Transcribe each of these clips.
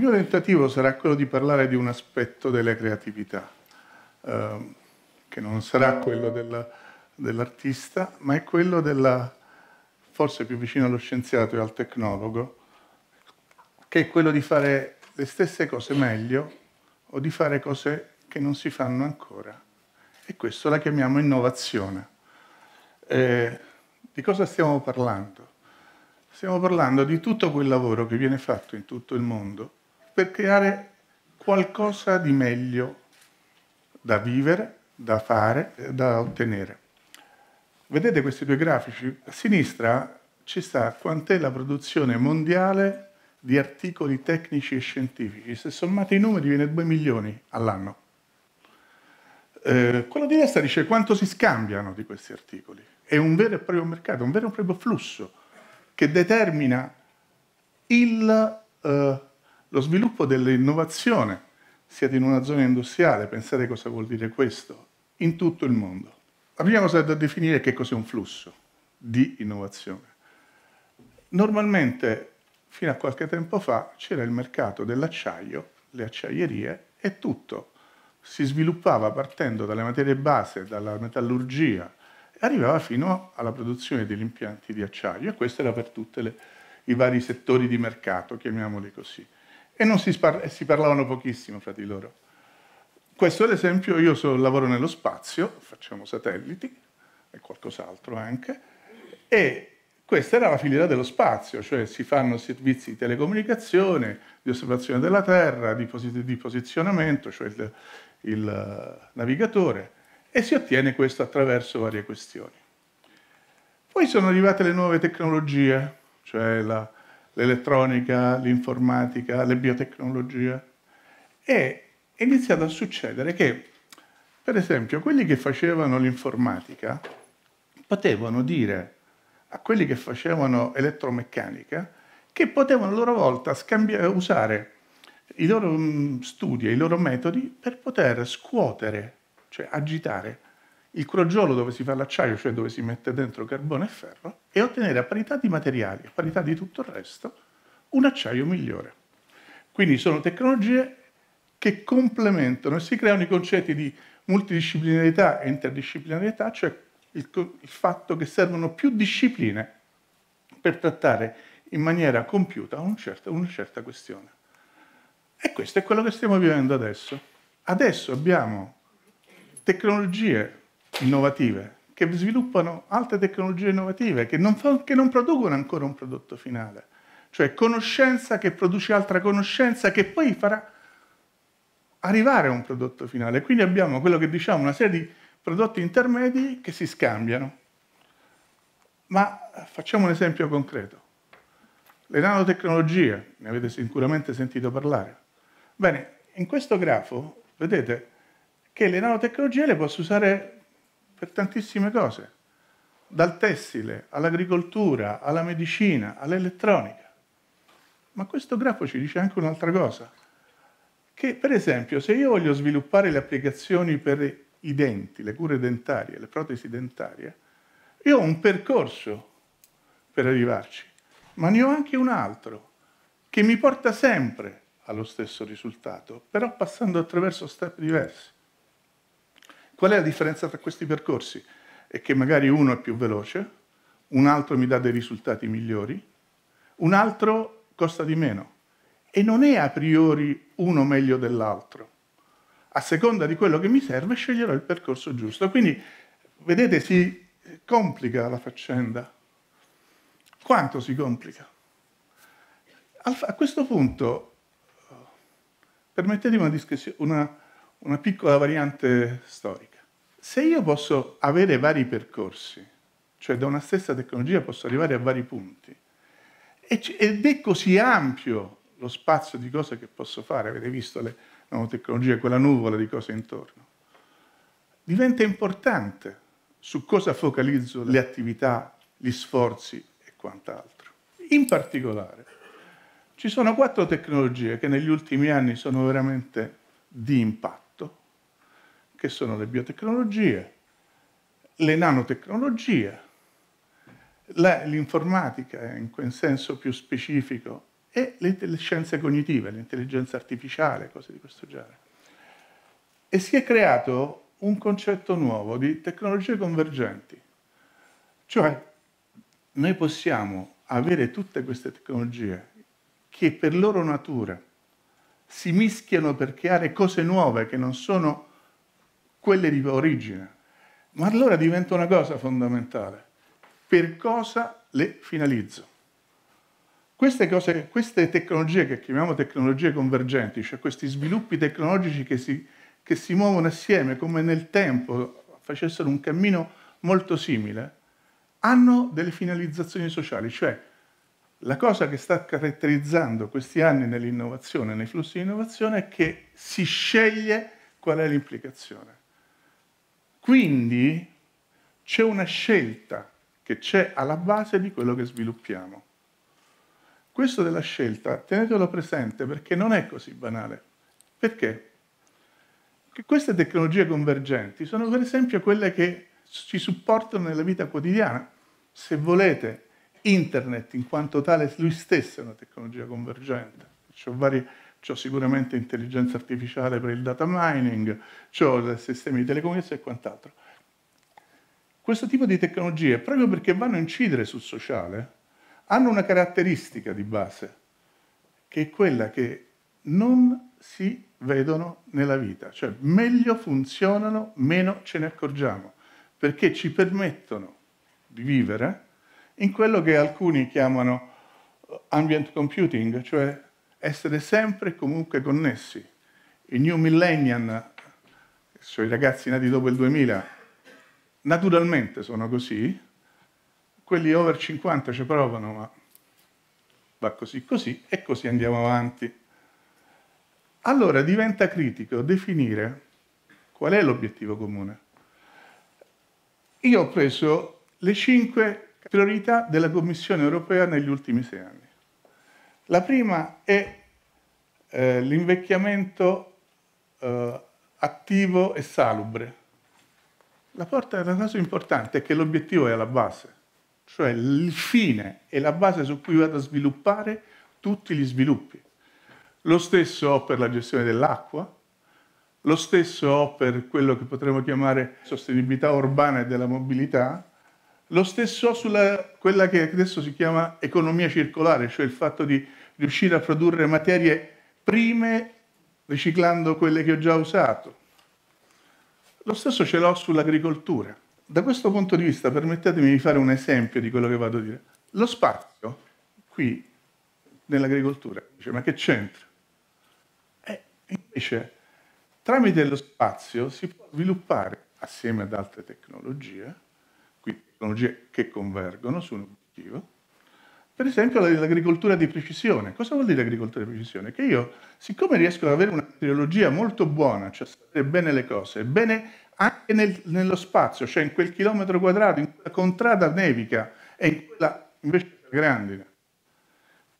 mio tentativo sarà quello di parlare di un aspetto della creatività, eh, che non sarà quello dell'artista, ma è quello della, forse più vicino allo scienziato e al tecnologo, che è quello di fare le stesse cose meglio o di fare cose che non si fanno ancora. E questo la chiamiamo innovazione. Eh, di cosa stiamo parlando? Stiamo parlando di tutto quel lavoro che viene fatto in tutto il mondo per creare qualcosa di meglio da vivere, da fare, da ottenere. Vedete questi due grafici? A sinistra ci sta quant'è la produzione mondiale di articoli tecnici e scientifici. Se sommate i numeri viene 2 milioni all'anno. Eh, quello di destra dice quanto si scambiano di questi articoli. È un vero e proprio mercato, un vero e proprio flusso che determina il eh, lo sviluppo dell'innovazione, siete in una zona industriale, pensate cosa vuol dire questo, in tutto il mondo. La prima cosa da definire è che cos'è un flusso di innovazione. Normalmente, fino a qualche tempo fa, c'era il mercato dell'acciaio, le acciaierie e tutto si sviluppava partendo dalle materie base, dalla metallurgia, e arrivava fino alla produzione degli impianti di acciaio e questo era per tutti i vari settori di mercato, chiamiamoli così e non si, si parlavano pochissimo fra di loro. Questo è l'esempio, io so, lavoro nello spazio, facciamo satelliti e qualcos'altro anche, e questa era la filiera dello spazio, cioè si fanno servizi di telecomunicazione, di osservazione della Terra, di, pos di posizionamento, cioè il, il, navigatore, e si ottiene questo attraverso varie questioni. Poi sono arrivate le nuove tecnologie, cioè la, l'elettronica, l'informatica, le biotecnologie. E è iniziato a succedere che, per esempio, quelli che facevano l'informatica potevano dire a quelli che facevano elettromeccanica che potevano a loro volta usare i loro mm, studi e i loro metodi per poter scuotere, cioè agitare il crogiolo dove si fa l'acciaio, cioè dove si mette dentro carbone e ferro, e ottenere a parità di materiali, a parità di tutto il resto, un acciaio migliore. Quindi sono tecnologie che complementano e si creano i concetti di multidisciplinarità e interdisciplinarietà, cioè il, il fatto che servono più discipline per trattare in maniera compiuta un certo, una certa questione. E questo è quello che stiamo vivendo adesso. Adesso abbiamo tecnologie innovative, che sviluppano altre tecnologie innovative, che non, fa, che non producono ancora un prodotto finale, cioè conoscenza che produce altra conoscenza che poi farà arrivare a un prodotto finale. Quindi abbiamo quello che diciamo, una serie di prodotti intermedi che si scambiano. Ma facciamo un esempio concreto. Le nanotecnologie, ne avete sicuramente sentito parlare. Bene, in questo grafo vedete che le nanotecnologie le posso usare per tantissime cose, dal tessile all'agricoltura, alla medicina, all'elettronica. Ma questo grafo ci dice anche un'altra cosa, che per esempio se io voglio sviluppare le applicazioni per i denti, le cure dentarie, le protesi dentarie, io ho un percorso per arrivarci, ma ne ho anche un altro che mi porta sempre allo stesso risultato, però passando attraverso step diversi. Qual è la differenza tra questi percorsi? È che magari uno è più veloce, un altro mi dà dei risultati migliori, un altro costa di meno. E non è a priori uno meglio dell'altro. A seconda di quello che mi serve sceglierò il percorso giusto. Quindi, vedete, si complica la faccenda. Quanto si complica? A questo punto, permettetemi una, discussione una piccola variante storica. Se io posso avere vari percorsi, cioè da una stessa tecnologia posso arrivare a vari punti, ed è così ampio lo spazio di cose che posso fare, avete visto le nanotecnologie, quella nuvola di cose intorno, diventa importante su cosa focalizzo le attività, gli sforzi e quant'altro. In particolare, ci sono quattro tecnologie che negli ultimi anni sono veramente di impatto che sono le biotecnologie, le nanotecnologie, l'informatica in quel senso più specifico e le scienze cognitive, l'intelligenza artificiale, cose di questo genere. E si è creato un concetto nuovo di tecnologie convergenti, cioè noi possiamo avere tutte queste tecnologie che per loro natura si mischiano per creare cose nuove che non sono quelle di origine. Ma allora diventa una cosa fondamentale. Per cosa le finalizzo? Queste, cose, queste tecnologie che chiamiamo tecnologie convergenti, cioè questi sviluppi tecnologici che si, che si muovono assieme come nel tempo facessero un cammino molto simile, hanno delle finalizzazioni sociali, cioè la cosa che sta caratterizzando questi anni nell'innovazione, nei flussi di innovazione, è che si sceglie qual è l'implicazione. Quindi c'è una scelta che c'è alla base di quello che sviluppiamo. Questo della scelta, tenetelo presente perché non è così banale. Perché? Perché queste tecnologie convergenti sono per esempio quelle che ci supportano nella vita quotidiana. Se volete, internet in quanto tale lui stesso è una tecnologia convergente. C'è varie ho sicuramente intelligenza artificiale per il data mining, ho sistemi di telecomunicazione e quant'altro. Questo tipo di tecnologie, proprio perché vanno a incidere sul sociale, hanno una caratteristica di base, che è quella che non si vedono nella vita, cioè meglio funzionano, meno ce ne accorgiamo, perché ci permettono di vivere in quello che alcuni chiamano eh, ambient computing, cioè essere sempre e comunque connessi. I new Millennium, cioè i ragazzi nati dopo il 2000, naturalmente sono così, quelli over 50 ci provano, ma va così così e così andiamo avanti. Allora diventa critico definire qual è l'obiettivo comune. Io ho preso le cinque priorità della Commissione europea negli ultimi sei anni. La prima è eh, l'invecchiamento eh, attivo e salubre. La porta, la cosa importante è che l'obiettivo è alla base, cioè il fine è la base su cui vado a sviluppare tutti gli sviluppi. Lo stesso ho per la gestione dell'acqua, lo stesso ho per quello che potremmo chiamare sostenibilità urbana e della mobilità, lo stesso ho sulla quella che adesso si chiama economia circolare, cioè il fatto di riuscire a produrre materie prime riciclando quelle che ho già usato. Lo stesso ce l'ho sull'agricoltura. Da questo punto di vista, permettetemi di fare un esempio di quello che vado a dire. Lo spazio, qui, nell'agricoltura, dice, ma che c'entra? E invece, tramite lo spazio si può sviluppare, assieme ad altre tecnologie, quindi tecnologie che convergono su un obiettivo, per esempio l'agricoltura di precisione. Cosa vuol dire agricoltura di precisione? Che io, siccome riesco ad avere una teologia molto buona, cioè sapere bene le cose, bene anche nel, nello spazio, cioè in quel chilometro quadrato, in quella contrada nevica e in quella invece grandine,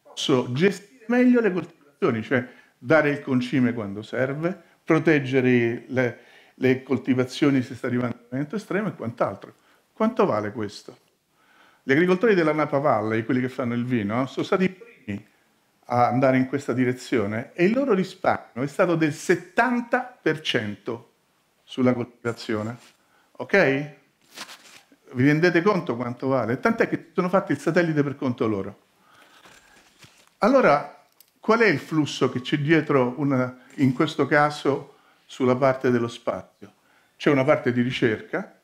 posso gestire meglio le coltivazioni, cioè dare il concime quando serve, proteggere le, le coltivazioni se sta arrivando a un evento estremo e quant'altro. Quanto vale questo? Gli agricoltori della Napa Valley, quelli che fanno il vino, sono stati i primi a andare in questa direzione e il loro risparmio è stato del 70% sulla coltivazione. Ok? Vi rendete conto quanto vale? Tant'è che sono fatti il satellite per conto loro. Allora, qual è il flusso che c'è dietro, una, in questo caso, sulla parte dello spazio? C'è una parte di ricerca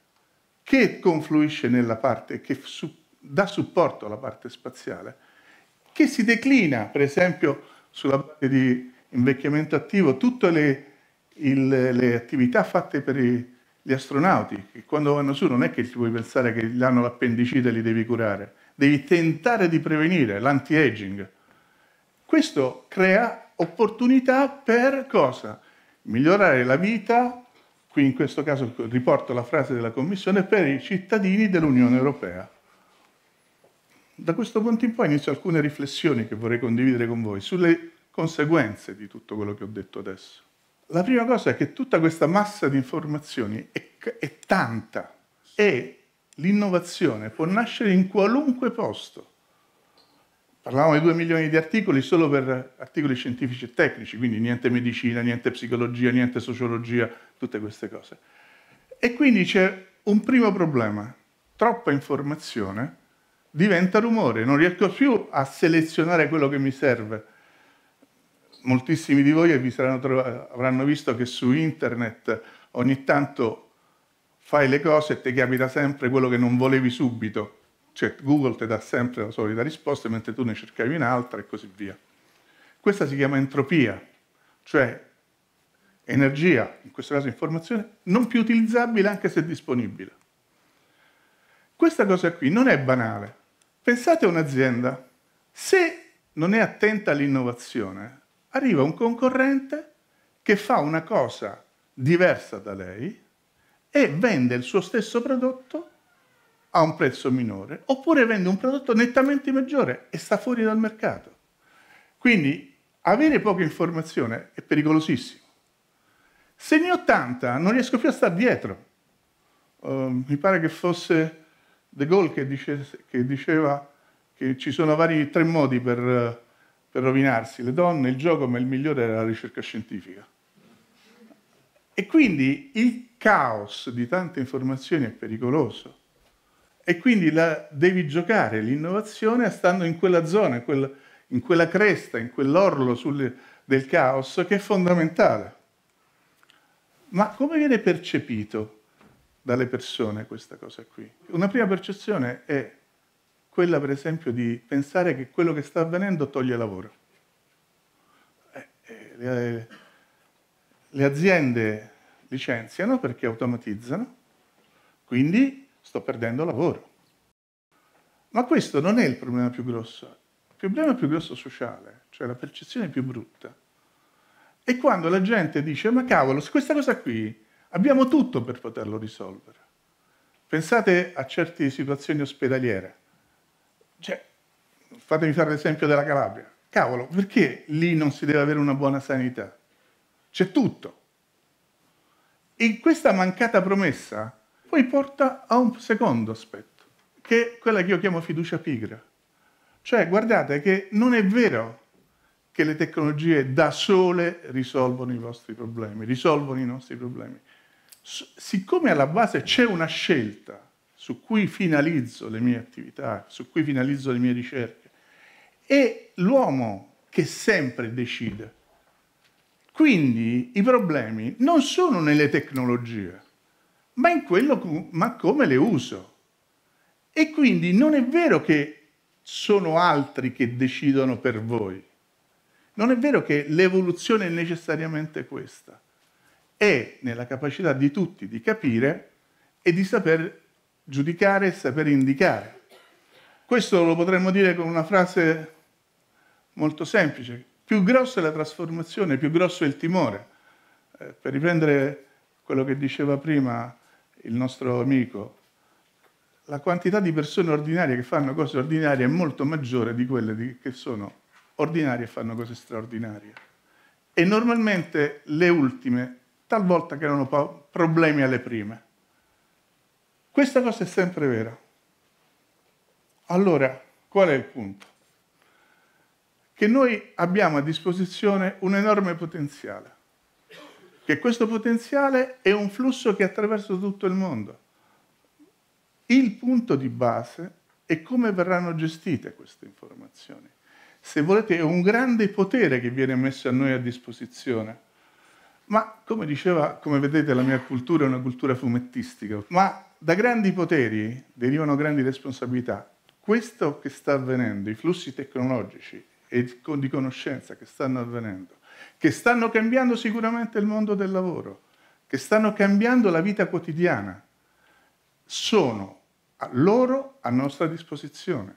che confluisce nella parte che supporta dà supporto alla parte spaziale, che si declina, per esempio, sulla parte di invecchiamento attivo, tutte le, il, le attività fatte per i, gli astronauti, che quando vanno su non è che ti puoi pensare che gli hanno l'appendicite e li devi curare, devi tentare di prevenire l'anti-aging. Questo crea opportunità per cosa? Migliorare la vita, qui in questo caso riporto la frase della Commissione, per i cittadini dell'Unione Europea. Da questo punto in poi inizio alcune riflessioni che vorrei condividere con voi sulle conseguenze di tutto quello che ho detto adesso. La prima cosa è che tutta questa massa di informazioni è, è tanta e l'innovazione può nascere in qualunque posto. Parlavamo di 2 milioni di articoli solo per articoli scientifici e tecnici, quindi niente medicina, niente psicologia, niente sociologia, tutte queste cose. E quindi c'è un primo problema, troppa informazione diventa rumore, non riesco più a selezionare quello che mi serve. Moltissimi di voi trovati, avranno visto che su internet ogni tanto fai le cose e ti capita sempre quello che non volevi subito. Cioè Google ti dà sempre la solita risposta mentre tu ne cercavi un'altra e così via. Questa si chiama entropia, cioè energia, in questo caso informazione, non più utilizzabile anche se disponibile. Questa cosa qui non è banale, Pensate a un'azienda, se non è attenta all'innovazione, arriva un concorrente che fa una cosa diversa da lei e vende il suo stesso prodotto a un prezzo minore, oppure vende un prodotto nettamente maggiore e sta fuori dal mercato. Quindi avere poca informazione è pericolosissimo. Se ne ho tanta non riesco più a stare dietro. Uh, mi pare che fosse De Gaulle che, dice, che diceva che ci sono vari tre modi per, per rovinarsi, le donne, il gioco, ma il migliore era la ricerca scientifica. E quindi il caos di tante informazioni è pericoloso. E quindi la, devi giocare l'innovazione stando in quella zona, in, quel, in quella cresta, in quell'orlo sul, del caos che è fondamentale. Ma come viene percepito dalle persone questa cosa qui. Una prima percezione è quella, per esempio, di pensare che quello che sta avvenendo toglie lavoro. Eh, eh, le, le aziende licenziano perché automatizzano, quindi sto perdendo lavoro. Ma questo non è il problema più grosso, il problema più grosso sociale, cioè la percezione più brutta. È quando la gente dice, ma cavolo, se questa cosa qui Abbiamo tutto per poterlo risolvere. Pensate a certe situazioni ospedaliere. Cioè, fatemi fare l'esempio della Calabria. Cavolo, perché lì non si deve avere una buona sanità? C'è tutto. E questa mancata promessa poi porta a un secondo aspetto, che è quella che io chiamo fiducia pigra. Cioè, guardate che non è vero che le tecnologie da sole risolvono i vostri problemi, risolvono i nostri problemi siccome alla base c'è una scelta su cui finalizzo le mie attività, su cui finalizzo le mie ricerche, è l'uomo che sempre decide. Quindi i problemi non sono nelle tecnologie, ma in quello ma come le uso. E quindi non è vero che sono altri che decidono per voi. Non è vero che l'evoluzione è necessariamente questa è nella capacità di tutti di capire e di saper giudicare e saper indicare. Questo lo potremmo dire con una frase molto semplice. Più grossa è la trasformazione, più grosso è il timore. Eh, per riprendere quello che diceva prima il nostro amico, la quantità di persone ordinarie che fanno cose ordinarie è molto maggiore di quelle di, che sono ordinarie e fanno cose straordinarie. E normalmente le ultime talvolta creano problemi alle prime. Questa cosa è sempre vera. Allora, qual è il punto? Che noi abbiamo a disposizione un enorme potenziale, che questo potenziale è un flusso che attraversa tutto il mondo. Il punto di base è come verranno gestite queste informazioni. Se volete, è un grande potere che viene messo a noi a disposizione ma come diceva, come vedete, la mia cultura è una cultura fumettistica, ma da grandi poteri derivano grandi responsabilità. Questo che sta avvenendo, i flussi tecnologici e di conoscenza che stanno avvenendo, che stanno cambiando sicuramente il mondo del lavoro, che stanno cambiando la vita quotidiana, sono a loro a nostra disposizione.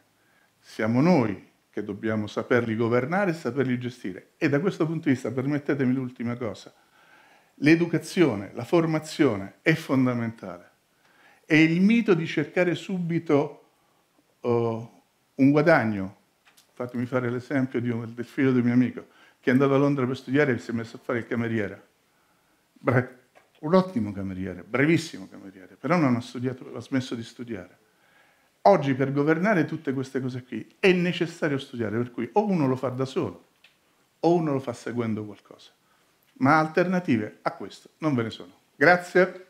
Siamo noi che dobbiamo saperli governare e saperli gestire. E da questo punto di vista, permettetemi l'ultima cosa, L'educazione, la formazione è fondamentale. E il mito di cercare subito oh, un guadagno, fatemi fare l'esempio un, del figlio di un mio amico, che è andato a Londra per studiare e si è messo a fare il cameriere. Bra- un ottimo cameriere, bravissimo cameriere, però non ha, studiato, ha smesso di studiare. Oggi per governare tutte queste cose qui è necessario studiare, per cui o uno lo fa da solo o uno lo fa seguendo qualcosa ma alternative a questo non ve ne sono. Grazie.